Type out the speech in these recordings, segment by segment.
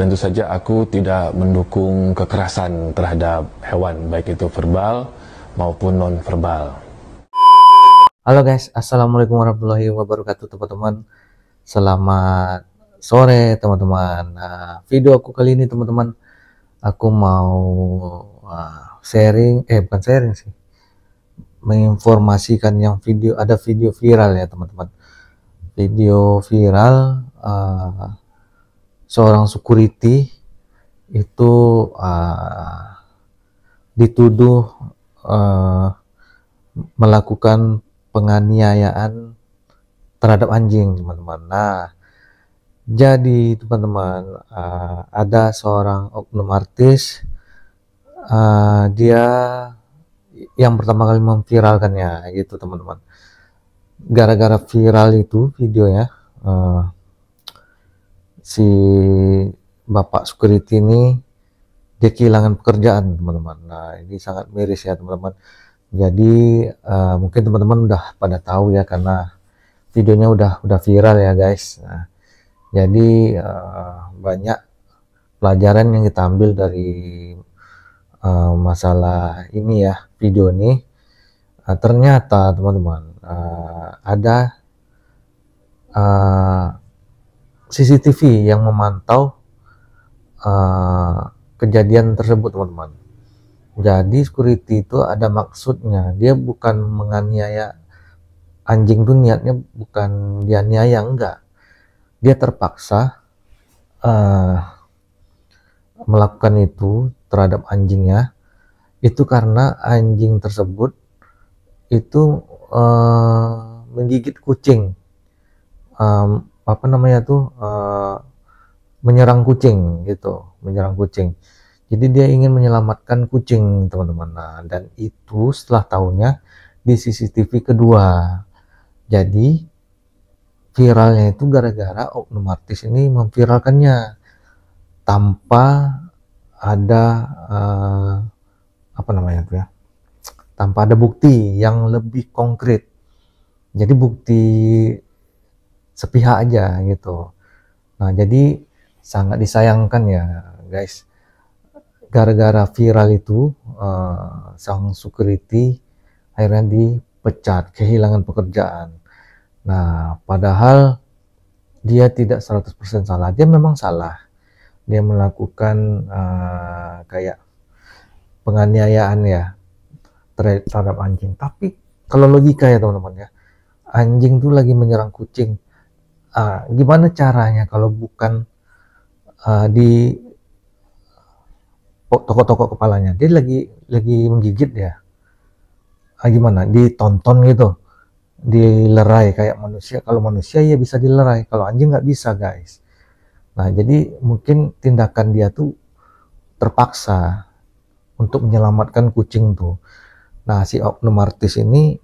Tentu saja aku tidak mendukung kekerasan terhadap hewan, baik itu verbal maupun non-verbal. Halo guys, Assalamualaikum warahmatullahi wabarakatuh teman-teman. Selamat sore teman-teman. Nah, video aku kali ini teman-teman, aku mau ah, sharing, eh bukan sharing sih, menginformasikan yang video, ada video viral ya teman-teman. Video viral uh, seorang security itu uh, dituduh uh, melakukan penganiayaan terhadap anjing teman-teman nah jadi teman-teman uh, ada seorang oknum artis uh, dia yang pertama kali memviralkannya gitu teman-teman gara-gara viral itu videonya uh, si Bapak security ini dia kehilangan pekerjaan teman-teman. Nah ini sangat miris ya teman-teman. Jadi uh, mungkin teman-teman udah pada tahu ya karena videonya udah udah viral ya guys. Nah, jadi uh, banyak pelajaran yang kita ambil dari uh, masalah ini ya video ini. Uh, ternyata teman-teman uh, ada uh, CCTV yang memantau uh, kejadian tersebut teman-teman jadi security itu ada maksudnya dia bukan menganiaya anjing itu niatnya bukan dia niaya enggak dia terpaksa uh, melakukan itu terhadap anjingnya itu karena anjing tersebut itu uh, menggigit kucing um, apa namanya tuh uh, menyerang kucing gitu, menyerang kucing. Jadi dia ingin menyelamatkan kucing, teman-teman. Nah, dan itu setelah tahunnya di CCTV kedua. Jadi viralnya itu gara-gara oknum artis ini memviralkannya tanpa ada uh, apa namanya tuh ya tanpa ada bukti yang lebih konkret jadi bukti sepihak aja gitu. Nah, jadi sangat disayangkan ya, guys. Gara-gara viral itu, uh, sang security akhirnya dipecat, kehilangan pekerjaan. Nah, padahal dia tidak 100% salah. Dia memang salah. Dia melakukan uh, kayak penganiayaan ya terhadap anjing. Tapi kalau logika ya teman-teman ya, anjing tuh lagi menyerang kucing uh, gimana caranya kalau bukan uh, di toko-toko kepalanya dia lagi lagi menggigit ya uh, gimana ditonton gitu dilerai kayak manusia kalau manusia ya bisa dilerai kalau anjing nggak bisa guys nah jadi mungkin tindakan dia tuh terpaksa untuk menyelamatkan kucing tuh nah si oknum artis ini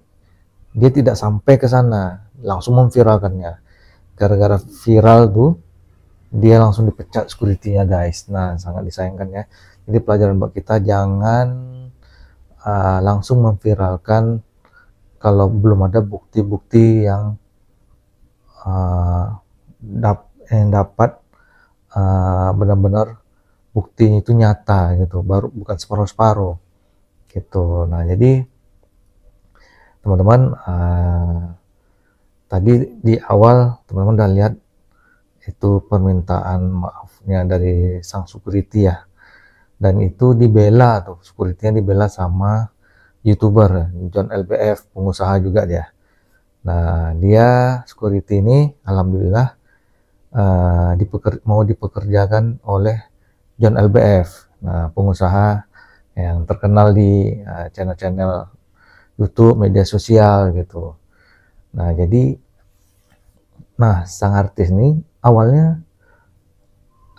dia tidak sampai ke sana langsung memviralkannya gara-gara viral tuh dia langsung dipecat security-nya guys. Nah, sangat disayangkan ya. Jadi pelajaran buat kita jangan uh, langsung memviralkan kalau belum ada bukti-bukti yang uh, dap yang dapat ah, benar-benar uh, buktinya itu nyata gitu, baru bukan separuh-separuh gitu. Nah, jadi teman-teman uh, tadi di awal teman-teman udah lihat itu permintaan maafnya dari sang security ya dan itu dibela tuh securitynya dibela sama youtuber John LBF pengusaha juga dia nah dia security ini alhamdulillah uh, dipeker, mau dipekerjakan oleh John LBF nah pengusaha yang terkenal di eh, channel-channel uh, YouTube media sosial gitu Nah, jadi nah sang artis ini awalnya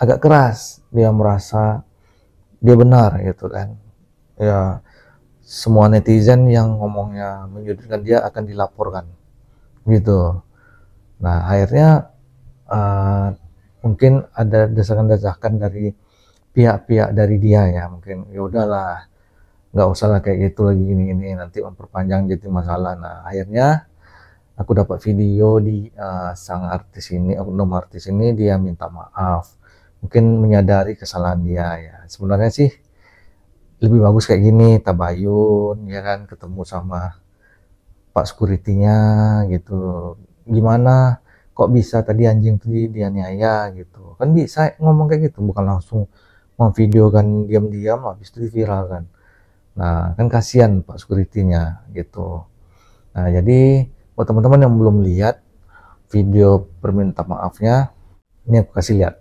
agak keras, dia merasa dia benar gitu kan. Ya semua netizen yang ngomongnya menyudutkan dia akan dilaporkan. Gitu. Nah, akhirnya uh, mungkin ada desakan-desakan dari pihak-pihak dari dia ya mungkin ya udahlah nggak usah lah kayak gitu lagi ini ini nanti memperpanjang jadi masalah nah akhirnya aku dapat video di uh, sang artis ini oknum artis ini dia minta maaf mungkin menyadari kesalahan dia ya sebenarnya sih lebih bagus kayak gini tabayun ya kan ketemu sama pak securitynya gitu gimana kok bisa tadi anjing tadi dianiaya gitu kan bisa ngomong kayak gitu bukan langsung mau video kan diam-diam habis itu kan. nah kan kasihan pak securitynya gitu nah jadi buat teman-teman yang belum lihat video perminta maafnya ini aku kasih lihat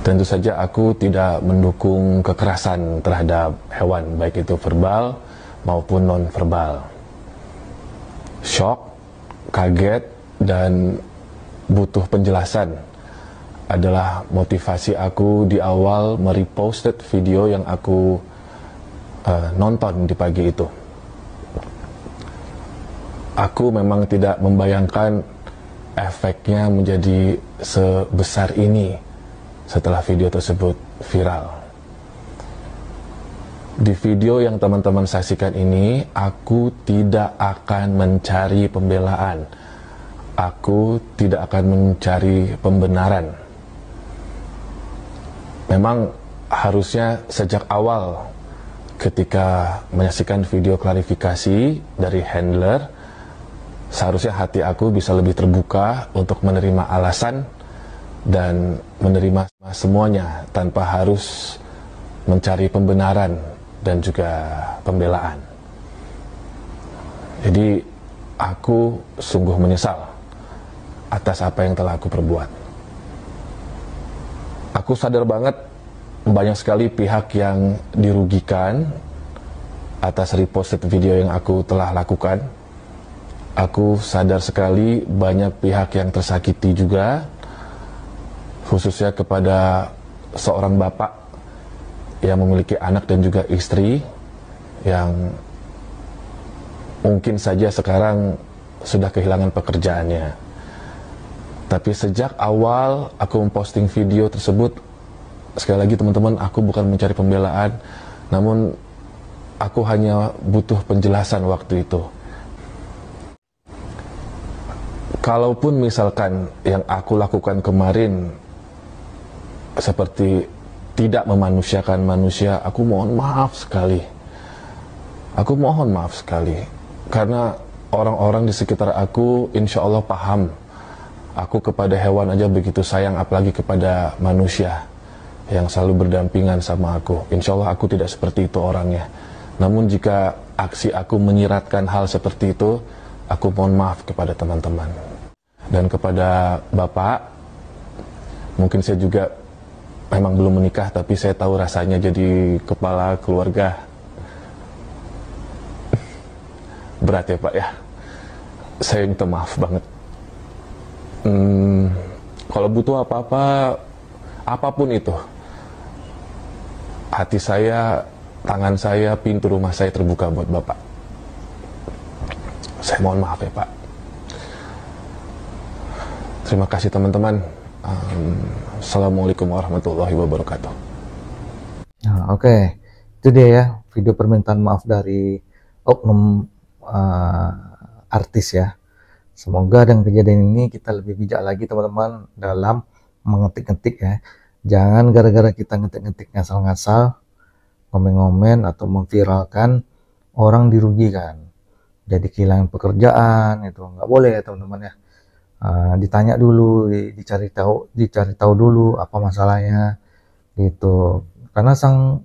tentu saja aku tidak mendukung kekerasan terhadap hewan baik itu verbal maupun non verbal shock kaget dan butuh penjelasan adalah motivasi aku di awal mereposted video yang aku uh, nonton di pagi itu aku memang tidak membayangkan efeknya menjadi sebesar ini setelah video tersebut viral. Di video yang teman-teman saksikan ini, aku tidak akan mencari pembelaan. Aku tidak akan mencari pembenaran. Memang harusnya sejak awal ketika menyaksikan video klarifikasi dari handler, seharusnya hati aku bisa lebih terbuka untuk menerima alasan dan menerima semuanya tanpa harus mencari pembenaran dan juga pembelaan. Jadi aku sungguh menyesal atas apa yang telah aku perbuat. Aku sadar banget banyak sekali pihak yang dirugikan atas repost video yang aku telah lakukan aku sadar sekali banyak pihak yang tersakiti juga, khususnya kepada seorang bapak yang memiliki anak dan juga istri yang mungkin saja sekarang sudah kehilangan pekerjaannya. Tapi sejak awal aku memposting video tersebut, sekali lagi teman-teman, aku bukan mencari pembelaan, namun aku hanya butuh penjelasan waktu itu kalaupun misalkan yang aku lakukan kemarin seperti tidak memanusiakan manusia, aku mohon maaf sekali. Aku mohon maaf sekali karena orang-orang di sekitar aku insya Allah paham. Aku kepada hewan aja begitu sayang, apalagi kepada manusia yang selalu berdampingan sama aku. Insya Allah aku tidak seperti itu orangnya. Namun jika aksi aku menyiratkan hal seperti itu, aku mohon maaf kepada teman-teman dan kepada Bapak mungkin saya juga memang belum menikah tapi saya tahu rasanya jadi kepala keluarga berat ya Pak ya saya minta maaf banget hmm, kalau butuh apa-apa apapun itu hati saya tangan saya pintu rumah saya terbuka buat Bapak saya mohon maaf ya Pak Terima kasih teman-teman. Um, Assalamualaikum warahmatullahi wabarakatuh. Nah, Oke, okay. itu dia ya video permintaan maaf dari oknum uh, artis ya. Semoga dengan kejadian ini kita lebih bijak lagi teman-teman dalam mengetik-ngetik ya. Jangan gara-gara kita ngetik-ngetik ngasal-ngasal, ngomen-ngomen atau memviralkan orang dirugikan. Jadi kehilangan pekerjaan itu nggak boleh ya teman-teman ya uh, ditanya dulu di, dicari tahu dicari tahu dulu apa masalahnya gitu karena sang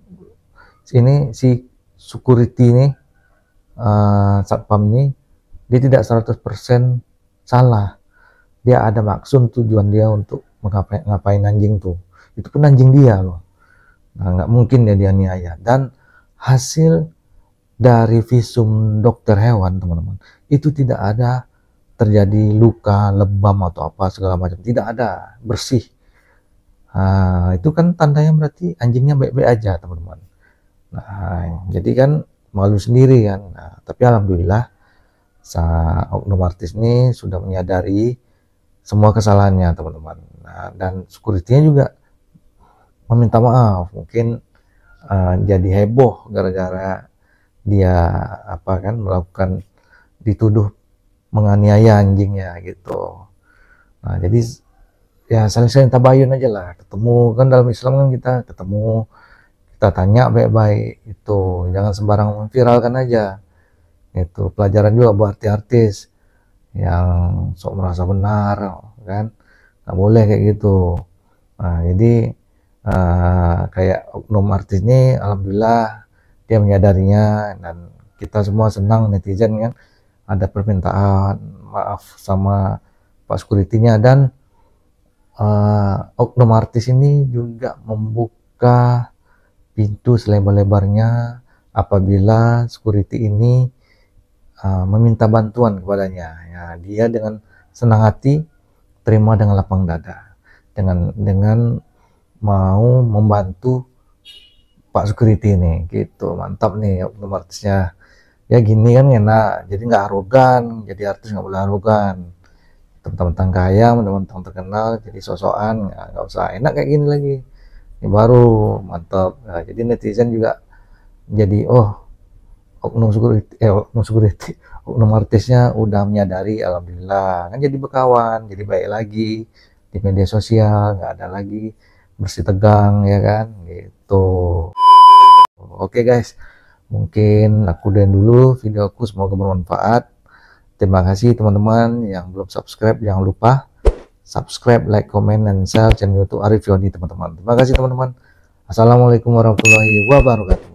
ini si security ini uh, satpam ini dia tidak 100% salah dia ada maksud tujuan dia untuk ngapain, ngapain anjing tuh itu pun anjing dia loh nah nggak mungkin dia dianiaya dan hasil dari visum dokter hewan teman-teman itu tidak ada terjadi luka, lebam atau apa segala macam. Tidak ada, bersih. uh, itu kan tandanya berarti anjingnya baik-baik aja, teman-teman. Nah, jadi kan malu sendiri kan. Nah, tapi alhamdulillah oknum artis ini sudah menyadari semua kesalahannya, teman-teman. Nah, dan sekuritinya juga meminta maaf, mungkin uh, jadi heboh gara-gara dia apa kan melakukan dituduh menganiaya anjingnya gitu. Nah, jadi ya saling-saling tabayun aja lah. Ketemu kan dalam Islam kan kita ketemu kita tanya baik-baik itu. Jangan sembarang memviralkan aja. Itu pelajaran juga buat artis artis yang sok merasa benar kan. Gak boleh kayak gitu. Nah, jadi uh, kayak oknum artis ini alhamdulillah dia menyadarinya dan kita semua senang netizen kan ada permintaan maaf sama pak sekuritinya dan uh, oknum artis ini juga membuka pintu selebar-lebarnya apabila security ini uh, meminta bantuan kepadanya ya, dia dengan senang hati terima dengan lapang dada dengan dengan mau membantu Pak Security ini gitu mantap nih oknum artisnya ya gini kan enak jadi nggak arogan jadi artis nggak boleh arogan teman-teman kaya teman-teman terkenal jadi sosokan ya nggak usah enak kayak gini lagi ini baru mantap nah, jadi netizen juga jadi oh oknum security eh oknum security oknum artisnya udah menyadari alhamdulillah kan jadi berkawan jadi baik lagi di media sosial nggak ada lagi bersih tegang ya kan gitu oke okay, guys Mungkin aku dan dulu videoku semoga bermanfaat. Terima kasih teman-teman yang belum subscribe jangan lupa subscribe, like, comment, dan share channel YouTube Arif Yoni teman-teman. Terima kasih teman-teman. Assalamualaikum warahmatullahi wabarakatuh.